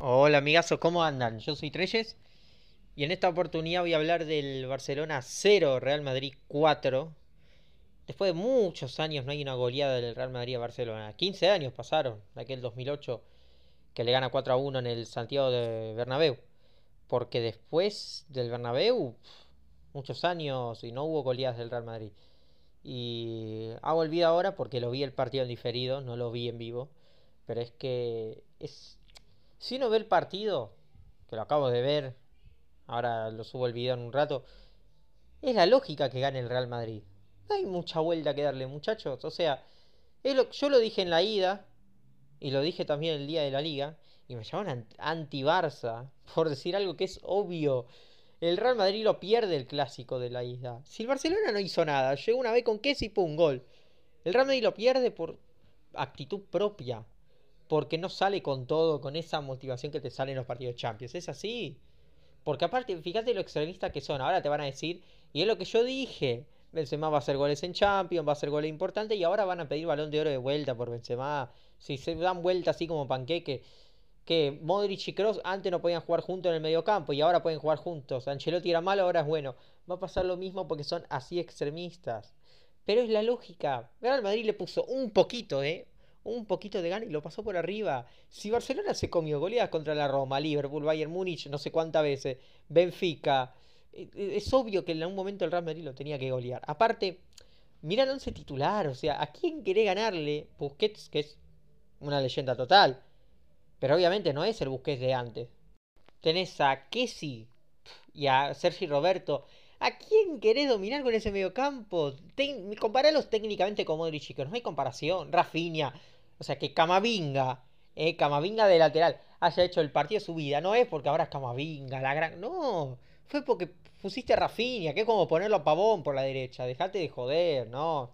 Hola amigazos, ¿cómo andan? Yo soy Treyes y en esta oportunidad voy a hablar del Barcelona 0, Real Madrid 4. Después de muchos años no hay una goleada del Real Madrid a Barcelona. 15 años pasaron, de aquel 2008 que le gana 4 a 1 en el Santiago de Bernabéu. Porque después del Bernabéu, muchos años y no hubo goleadas del Real Madrid. Y hago el video ahora porque lo vi el partido en diferido, no lo vi en vivo. Pero es que es si uno ve el partido, que lo acabo de ver, ahora lo subo el video en un rato, es la lógica que gane el Real Madrid. No hay mucha vuelta que darle, muchachos. O sea, yo lo dije en la ida, y lo dije también el día de la liga, y me llaman anti-Barça, por decir algo que es obvio. El Real Madrid lo pierde el clásico de la ida. Si el Barcelona no hizo nada, llegó una vez con queso y un gol. El Real Madrid lo pierde por actitud propia, porque no sale con todo, con esa motivación que te sale en los partidos Champions. Es así. Porque aparte, fíjate lo extremistas que son. Ahora te van a decir, y es lo que yo dije. Benzema va a hacer goles en Champions, va a hacer goles importantes y ahora van a pedir balón de oro de vuelta por Benzema. Si se dan vuelta así como panqueque, que Modric y Cross antes no podían jugar juntos en el mediocampo y ahora pueden jugar juntos. Ancelotti era malo, ahora es bueno. Va a pasar lo mismo porque son así extremistas. Pero es la lógica. Real Madrid le puso un poquito, ¿eh? un poquito de gana y lo pasó por arriba. Si Barcelona se comió goleadas contra la Roma, Liverpool, Bayern Múnich, no sé cuántas veces, Benfica, eh, eh, es obvio que en algún momento el Real Madrid lo tenía que golear. Aparte, mira el once titular, o sea, ¿a quién quiere ganarle? Busquets, que es una leyenda total. Pero obviamente no es el Busquets de antes. Tenés a Kessi y a Sergi Roberto. ¿A quién querés dominar con ese mediocampo? campo? Comparalos técnicamente con Modric, que no hay comparación. Rafinha, o sea, que Camavinga, eh, Camavinga de lateral, haya hecho el partido de su vida, no es porque ahora es Camavinga, la gran. No, fue porque pusiste a Rafinha, que es como ponerlo a Pavón por la derecha. Dejate de joder, no.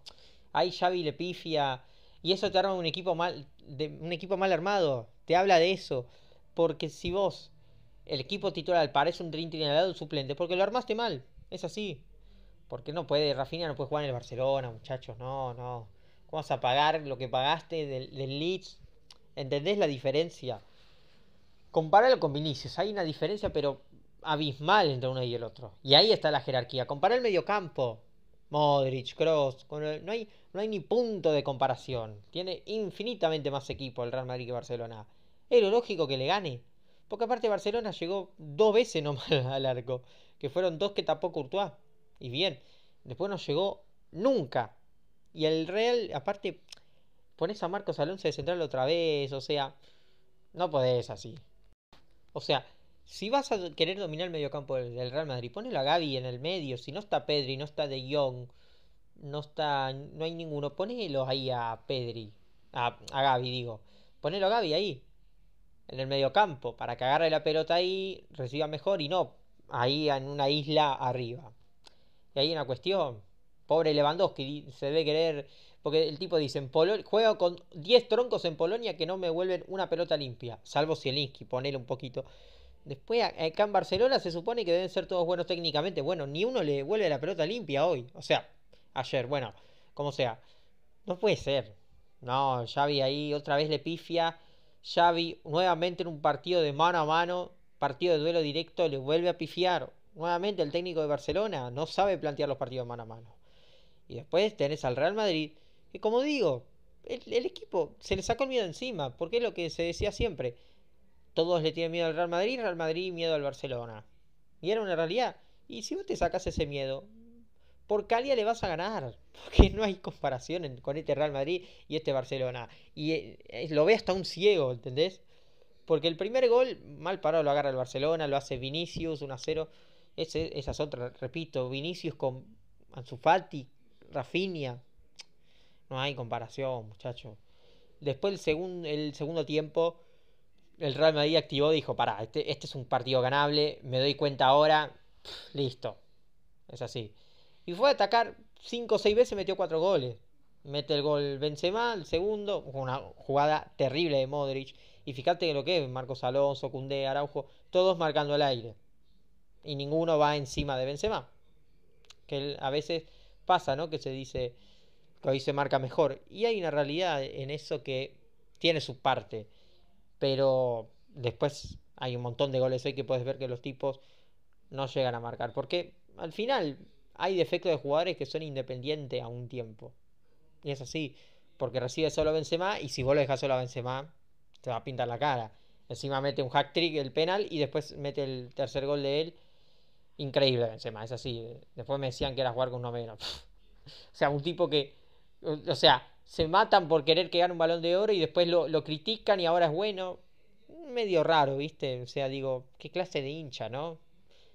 hay Xavi le pifia. Y eso te arma un equipo mal, de, un equipo mal armado. Te habla de eso. Porque si vos, el equipo titular, parece un un suplente, porque lo armaste mal. Es así. Porque no puede, Rafinha no puede jugar en el Barcelona, muchachos. No, no. Vamos a pagar lo que pagaste del, Leeds. ¿Entendés la diferencia? Comparalo con Vinicius. Hay una diferencia, pero abismal entre uno y el otro. Y ahí está la jerarquía. Comparar el mediocampo. Modric, Cross. no, hay, no hay ni punto de comparación. Tiene infinitamente más equipo el Real Madrid que Barcelona. Era lógico que le gane. Porque aparte Barcelona llegó dos veces nomás al arco. Que fueron dos que tapó Courtois. Y bien. Después no llegó nunca y el Real, aparte, pones a Marcos Alonso de central otra vez, o sea, no podés así. O sea, si vas a querer dominar el mediocampo del, Real Madrid, ponelo a Gaby en el medio, si no está Pedri, no está De Jong, no está no hay ninguno, ponelo ahí a Pedri, a, a Gaby digo. Ponelo a Gaby ahí en el mediocampo para que agarre la pelota ahí, reciba mejor y no ahí en una isla arriba. Y ahí una cuestión Pobre Lewandowski, se debe querer. Porque el tipo dice: juego con 10 troncos en Polonia que no me vuelven una pelota limpia. Salvo Zielinski, ponele un poquito. Después, acá en Barcelona se supone que deben ser todos buenos técnicamente. Bueno, ni uno le vuelve la pelota limpia hoy. O sea, ayer, bueno, como sea. No puede ser. No, Xavi ahí otra vez le pifia. Xavi nuevamente en un partido de mano a mano, partido de duelo directo, le vuelve a pifiar. Nuevamente el técnico de Barcelona no sabe plantear los partidos mano a mano. Y después tenés al Real Madrid, que como digo, el, equipo se le sacó el miedo encima, porque es lo que se decía siempre. Todos le tienen miedo al Real Madrid, Real Madrid miedo al Barcelona. Y era una realidad. Y si vos te sacas ese miedo, por Calia le vas a ganar, porque no hay comparación con este Real Madrid y este Barcelona. Y eh, eh, lo ve hasta un ciego, ¿entendés? Porque el primer gol, mal parado, lo agarra el Barcelona, lo hace Vinicius, 1 0. esas otras, repito, Vinicius con Anzufati, Rafinha. No hay comparación, muchachos. Después el, segundo tiempo, el Real Madrid activó, dijo, pará, este, este es un partido ganable, me doy cuenta ahora, listo. Es así. Y fue a atacar 5 o 6 veces, metió 4 goles. Mete el gol Benzema, el segundo, una jugada terrible de Modric. Y fíjate lo que es, Marcos Alonso, Cundé, Araujo, todos marcando el aire. Y ninguno va encima de Benzema. Que él, a veces pasa, ¿no? Que se dice que hoy se marca mejor. Y hay una realidad en eso que tiene su parte. Pero después hay un montón de goles hoy que puedes ver que los tipos no llegan a marcar. Porque al final hay defectos de jugadores que son independientes a un tiempo. Y es así. Porque recibe solo a Benzema y si vos lo dejas solo a Benzema, te va a pintar la cara. Encima mete un hack trick el penal y después mete el tercer gol de él increíble Benzema, es así. Eh. Después me decían que era jugar con uno menos. o sea, un tipo que, o sea, se matan por querer que gane un balón de oro y después lo, critican y ahora es bueno. Medio raro, ¿viste? O sea, digo, qué clase de hincha, ¿no?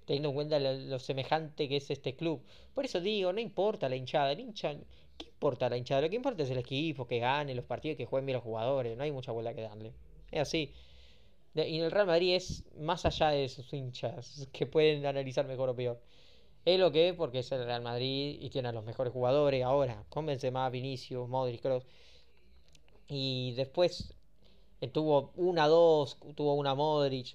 Teniendo en cuenta lo, semejante que es este club. Por eso digo, no importa la hinchada, el hincha, ¿qué importa la hinchada? Lo que importa es el equipo, que gane, los partidos, que jueguen bien los jugadores, no hay mucha vuelta que darle. Es así. Y el Real Madrid es más allá de sus hinchas, que pueden analizar mejor o peor. Es lo que es porque es el Real Madrid y tiene a los mejores jugadores ahora. Convence más Vinicius, Modric, cross Y después eh, tuvo 1-2, tuvo una Modric.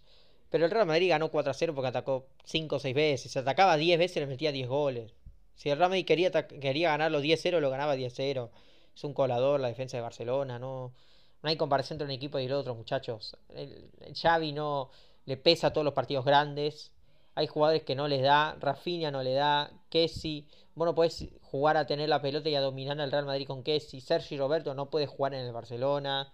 Pero el Real Madrid ganó 4 0 porque atacó 5 o 6 veces. Se atacaba 10 veces le metía 10 goles. Si el Real Madrid quería, quería ganar los 10 0, lo ganaba 10 0. Es un colador la defensa de Barcelona, ¿no? No hay comparación entre un equipo y el otro, muchachos. El, Xavi no le pesa a todos los partidos grandes. Hay jugadores que no les da, Rafinha no le da, Kessi, vos no podés jugar a tener la pelota y a dominar al Real Madrid con Kessi, Sergi Roberto no puede jugar en el Barcelona,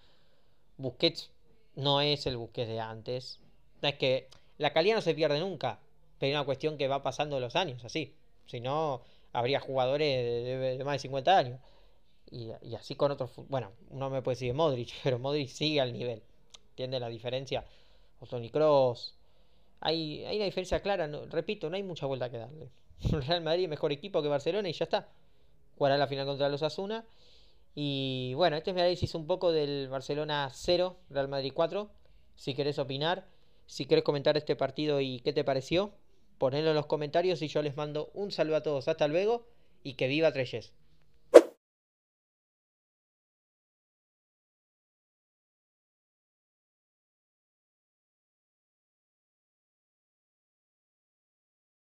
Busquets no es el Busquets de antes. Es que la calidad no se pierde nunca, pero es una cuestión que va pasando los años, así. Si no, habría jugadores de, de más de 50 años. Y, así con otros. Bueno, no me puede decir Modric, pero Modric sigue al nivel. ¿Entiende la diferencia? O Tony Cross. Hay, una diferencia clara. repito, no hay mucha vuelta que darle. Real Madrid es mejor equipo que Barcelona y ya está. Jugará la final contra los Asuna. Y bueno, este es mi análisis un poco del Barcelona 0, Real Madrid 4. Si querés opinar, si querés comentar este partido y qué te pareció, ponelo en los comentarios y yo les mando un saludo a todos. Hasta luego y que viva Treyes.